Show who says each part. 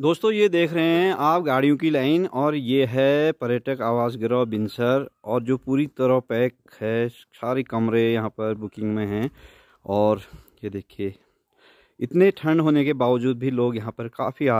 Speaker 1: दोस्तों ये देख रहे हैं आप गाड़ियों की लाइन और ये है पर्यटक आवास गृह बिनसर और जो पूरी तरह पैक है सारे कमरे यहाँ पर बुकिंग में हैं और ये देखिए इतने ठंड होने के बावजूद भी लोग यहाँ पर काफ़ी